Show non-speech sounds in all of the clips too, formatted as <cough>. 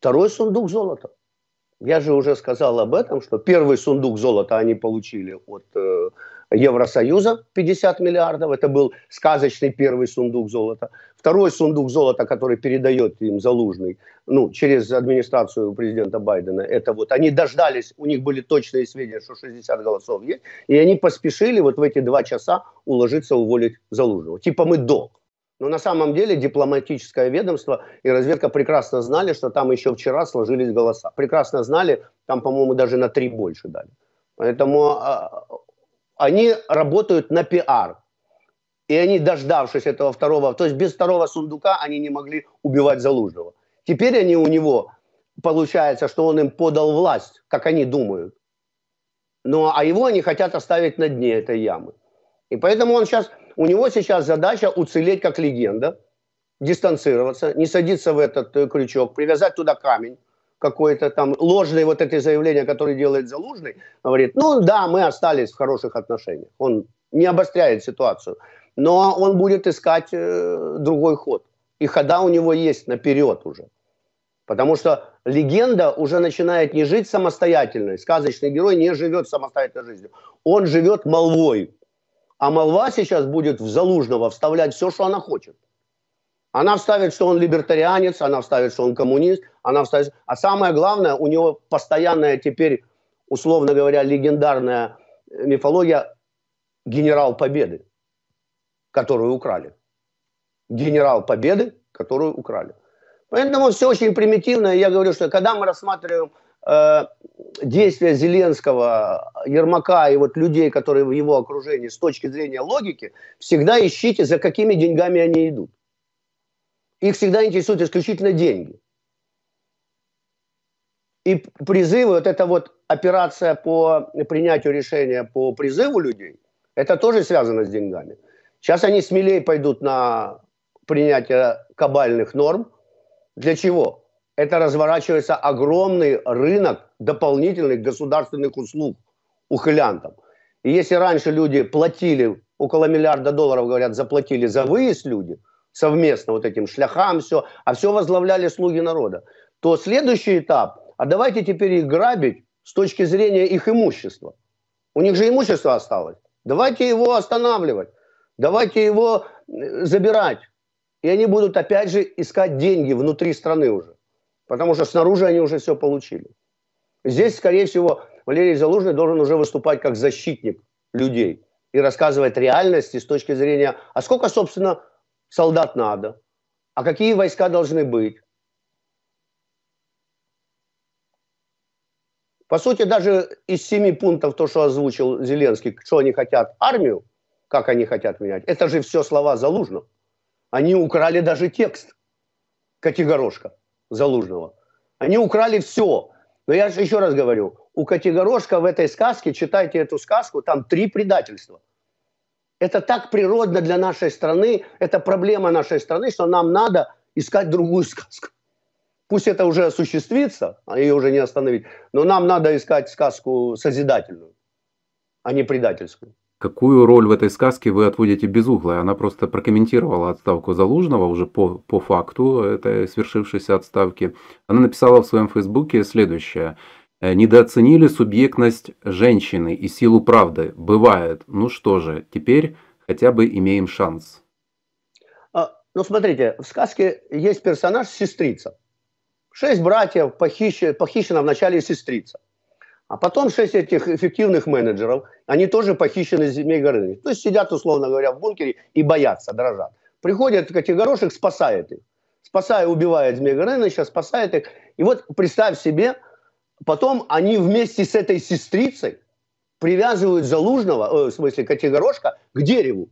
Второй сундук золота. Я же уже сказал об этом, что первый сундук золота они получили от э, Евросоюза 50 миллиардов. Это был сказочный первый сундук золота. Второй сундук золота, который передает им залужный, ну, через администрацию президента Байдена, это вот они дождались, у них были точные сведения, что 60 голосов есть, и они поспешили вот в эти два часа уложиться, уволить залужного. Типа мы до. Но на самом деле дипломатическое ведомство и разведка прекрасно знали, что там еще вчера сложились голоса. Прекрасно знали, там, по-моему, даже на три больше дали. Поэтому а, они работают на пиар. И они, дождавшись этого второго, то есть без второго сундука они не могли убивать Залужного. Теперь они у него, получается, что он им подал власть, как они думают. Но ну, а его они хотят оставить на дне этой ямы. И поэтому он сейчас, у него сейчас задача уцелеть как легенда, дистанцироваться, не садиться в этот э, крючок, привязать туда камень, какое-то там ложное вот это заявление, которое делает Залужный, говорит, ну да, мы остались в хороших отношениях. Он не обостряет ситуацию, но он будет искать э, другой ход. И хода у него есть наперед уже. Потому что легенда уже начинает не жить самостоятельно. Сказочный герой не живет самостоятельной жизнью. Он живет молвой. А молва сейчас будет в Залужного вставлять все, что она хочет. Она вставит, что он либертарианец, она вставит, что он коммунист, она вставит... А самое главное, у него постоянная теперь, условно говоря, легендарная э, мифология генерал Победы, которую украли. Генерал Победы, которую украли. Поэтому все очень примитивно. Я говорю, что когда мы рассматриваем Э, действия Зеленского, Ермака и вот людей, которые в его окружении, с точки зрения логики, всегда ищите, за какими деньгами они идут. Их всегда интересуют исключительно деньги. И призывы, вот эта вот операция по принятию решения по призыву людей, это тоже связано с деньгами. Сейчас они смелее пойдут на принятие кабальных норм. Для чего? это разворачивается огромный рынок дополнительных государственных услуг ухылянтам. И если раньше люди платили около миллиарда долларов, говорят, заплатили за выезд люди совместно вот этим шляхам, все, а все возглавляли слуги народа, то следующий этап, а давайте теперь их грабить с точки зрения их имущества. У них же имущество осталось. Давайте его останавливать, давайте его э, забирать. И они будут опять же искать деньги внутри страны уже потому что снаружи они уже все получили. Здесь, скорее всего, Валерий Залужный должен уже выступать как защитник людей и рассказывать реальности с точки зрения, а сколько, собственно, солдат надо, а какие войска должны быть. По сути, даже из семи пунктов, то, что озвучил Зеленский, что они хотят, армию, как они хотят менять, это же все слова Залужного. Они украли даже текст Категорошка. Залужного. Они украли все. Но я же еще раз говорю, у Категорошка в этой сказке, читайте эту сказку, там три предательства. Это так природно для нашей страны, это проблема нашей страны, что нам надо искать другую сказку. Пусть это уже осуществится, а ее уже не остановить, но нам надо искать сказку созидательную, а не предательскую. Какую роль в этой сказке вы отводите Безуглой? Она просто прокомментировала отставку Залужного уже по, по факту этой свершившейся отставки. Она написала в своем фейсбуке следующее. «Э, «Недооценили субъектность женщины и силу правды. Бывает. Ну что же, теперь хотя бы имеем шанс». А, ну, смотрите, в сказке есть персонаж сестрица. Шесть братьев похищена, похищена вначале сестрица. А потом шесть этих эффективных менеджеров, они тоже похищены из земель горы. То есть сидят, условно говоря, в бункере и боятся, дрожат. Приходит эти горошек, спасает их. Спасая, убивает Змея Горыныча, спасает их. И вот представь себе, потом они вместе с этой сестрицей привязывают Залужного, э, в смысле Котигорошка, к дереву.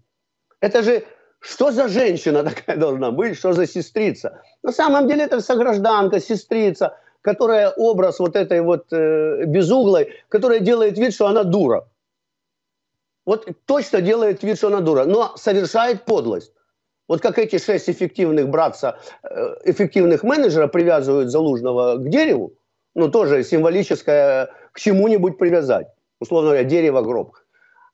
Это же что за женщина <laughs> такая должна быть, что за сестрица? На самом деле это согражданка, сестрица – которая образ вот этой вот э, безуглой, которая делает вид, что она дура. Вот точно делает вид, что она дура, но совершает подлость. Вот как эти шесть эффективных братца, э, эффективных менеджера привязывают Залужного к дереву, ну тоже символическое к чему-нибудь привязать. Условно говоря, дерево гроб.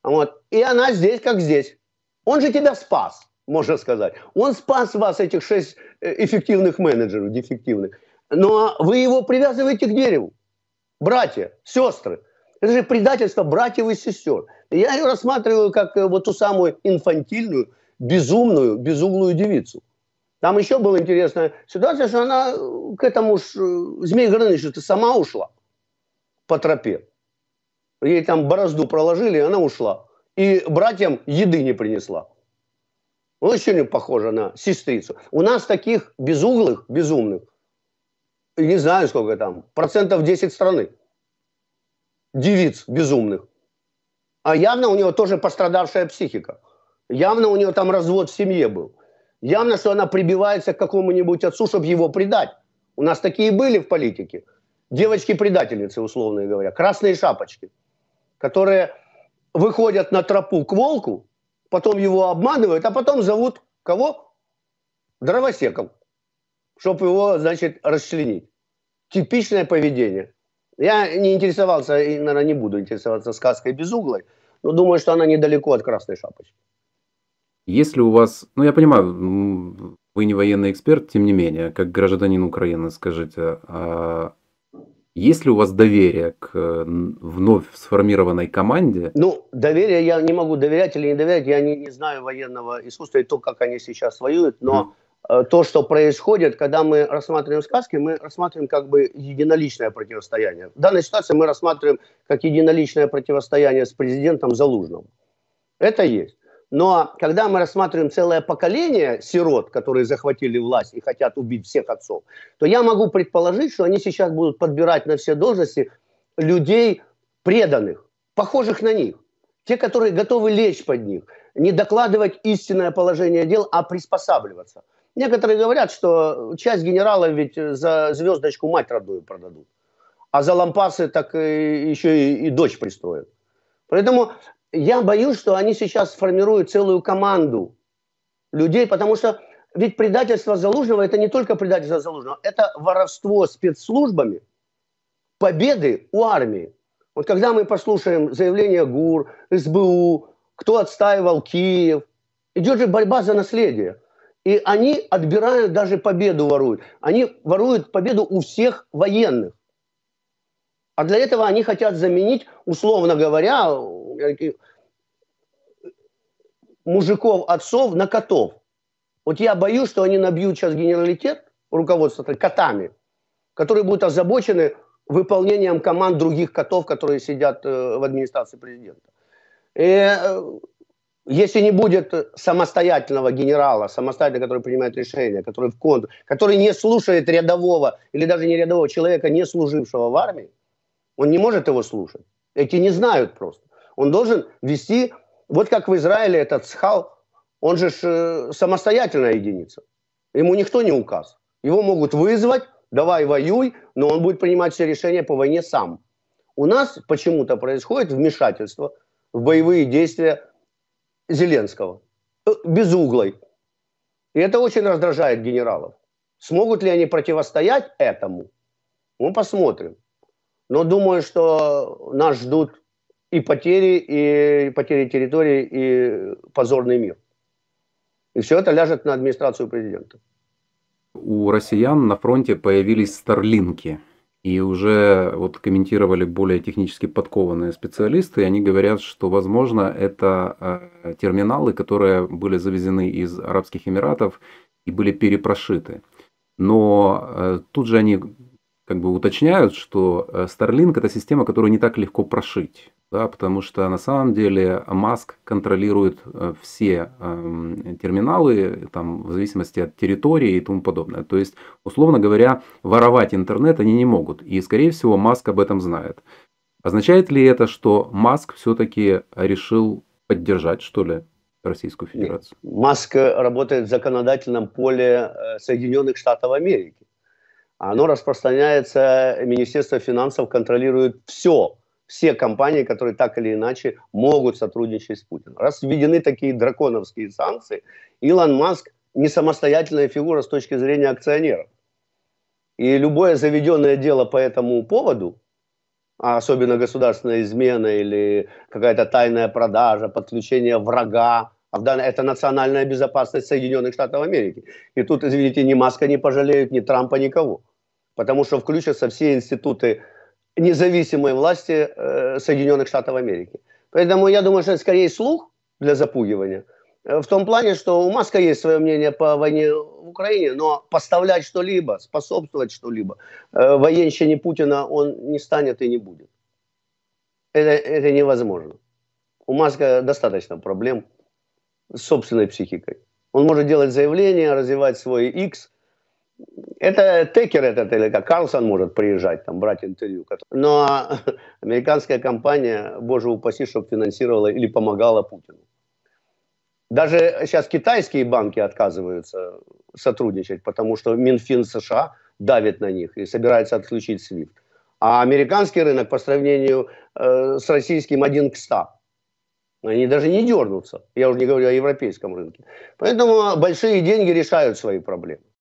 Вот. И она здесь как здесь. Он же тебя спас, можно сказать. Он спас вас, этих шесть э, эффективных менеджеров, дефективных но ну, а вы его привязываете к дереву. Братья, сестры. Это же предательство братьев и сестер. Я ее рассматриваю как э, вот ту самую инфантильную, безумную, безумную девицу. Там еще была интересная ситуация, что она э, к этому ж э, Змей Горынычу-то сама ушла по тропе. Ей там борозду проложили, и она ушла. И братьям еды не принесла. Очень похожа на сестрицу. У нас таких безуглых, безумных не знаю сколько там, процентов 10 страны. Девиц безумных. А явно у него тоже пострадавшая психика. Явно у него там развод в семье был. Явно, что она прибивается к какому-нибудь отцу, чтобы его предать. У нас такие были в политике. Девочки-предательницы, условно говоря. Красные шапочки, которые выходят на тропу к волку, потом его обманывают, а потом зовут кого? Дровосеком чтобы его, значит, расчленить. Типичное поведение. Я не интересовался, и, наверное, не буду интересоваться сказкой без но думаю, что она недалеко от красной шапочки. Если у вас, ну я понимаю, вы не военный эксперт, тем не менее, как гражданин Украины, скажите, а есть ли у вас доверие к вновь сформированной команде? Ну, доверие я не могу доверять или не доверять. Я не, не знаю военного искусства и то, как они сейчас воюют. Но Э, то, что происходит, когда мы рассматриваем сказки, мы рассматриваем как бы единоличное противостояние. В данной ситуации мы рассматриваем как единоличное противостояние с президентом Залужным. Это есть. Но когда мы рассматриваем целое поколение сирот, которые захватили власть и хотят убить всех отцов, то я могу предположить, что они сейчас будут подбирать на все должности людей преданных, похожих на них, те, которые готовы лечь под них, не докладывать истинное положение дел, а приспосабливаться – Некоторые говорят, что часть генералов ведь за звездочку мать родную продадут, а за лампасы так еще и, и дочь пристроят. Поэтому я боюсь, что они сейчас формируют целую команду людей, потому что ведь предательство Залужного – это не только предательство Залужного, это воровство спецслужбами победы у армии. Вот когда мы послушаем заявление ГУР, СБУ, кто отстаивал Киев, идет же борьба за наследие. И они отбирают, даже победу воруют. Они воруют победу у всех военных. А для этого они хотят заменить, условно говоря, э, мужиков, отцов на котов. Вот я боюсь, что они набьют сейчас генералитет, руководство котами, которые будут озабочены выполнением команд других котов, которые сидят э, в администрации президента. И э, если не будет самостоятельного генерала, самостоятельного, который принимает решения, который в контр, который не слушает рядового или даже не рядового человека, не служившего в армии, он не может его слушать. Эти не знают просто. Он должен вести, вот как в Израиле этот схал, он же ж, э, самостоятельная единица. Ему никто не указ. Его могут вызвать, давай воюй, но он будет принимать все решения по войне сам. У нас почему-то происходит вмешательство в боевые действия Зеленского. Э, безуглой. И это очень раздражает генералов. Смогут ли они противостоять этому? Мы ну, посмотрим. Но думаю, что нас ждут и потери, и потери территории, и позорный мир. И все это ляжет на администрацию президента. У россиян на фронте появились старлинки – и уже вот комментировали более технически подкованные специалисты, и они говорят, что, возможно, это э, терминалы, которые были завезены из Арабских Эмиратов и были перепрошиты. Но э, тут же они как бы уточняют, что э, Starlink это система, которую не так легко прошить, да, потому что на самом деле Маск контролирует э, все э, терминалы там, в зависимости от территории и тому подобное. То есть, условно говоря, воровать интернет они не могут. И, скорее всего, Маск об этом знает. Означает ли это, что Маск все-таки решил поддержать, что ли, Российскую Федерацию? Маск э, работает в законодательном поле Соединенных Штатов Америки оно распространяется, Министерство финансов контролирует все, все компании, которые так или иначе могут сотрудничать с Путиным. Раз введены такие драконовские санкции, Илон Маск не самостоятельная фигура с точки зрения акционеров. И любое заведенное дело по этому поводу, а особенно государственная измена или какая-то тайная продажа, подключение врага, а это национальная безопасность Соединенных Штатов Америки. И тут, извините, ни Маска не пожалеют, ни Трампа, никого потому что включатся все институты независимой власти э, Соединенных Штатов Америки. Поэтому я думаю, что это скорее слух для запугивания, э, в том плане, что у Маска есть свое мнение по войне в Украине, но поставлять что-либо, способствовать что-либо э, военщине Путина он не станет и не будет. Это, это невозможно. У Маска достаточно проблем с собственной психикой. Он может делать заявления, развивать свой X, это Текер этот или как Карлсон может приезжать, там, брать интервью. Но <laughs> американская компания, боже упаси, чтобы финансировала или помогала Путину. Даже сейчас китайские банки отказываются сотрудничать, потому что Минфин США давит на них и собирается отключить SWIFT. А американский рынок по сравнению э, с российским один к 100. Они даже не дернутся. Я уже не говорю о европейском рынке. Поэтому большие деньги решают свои проблемы.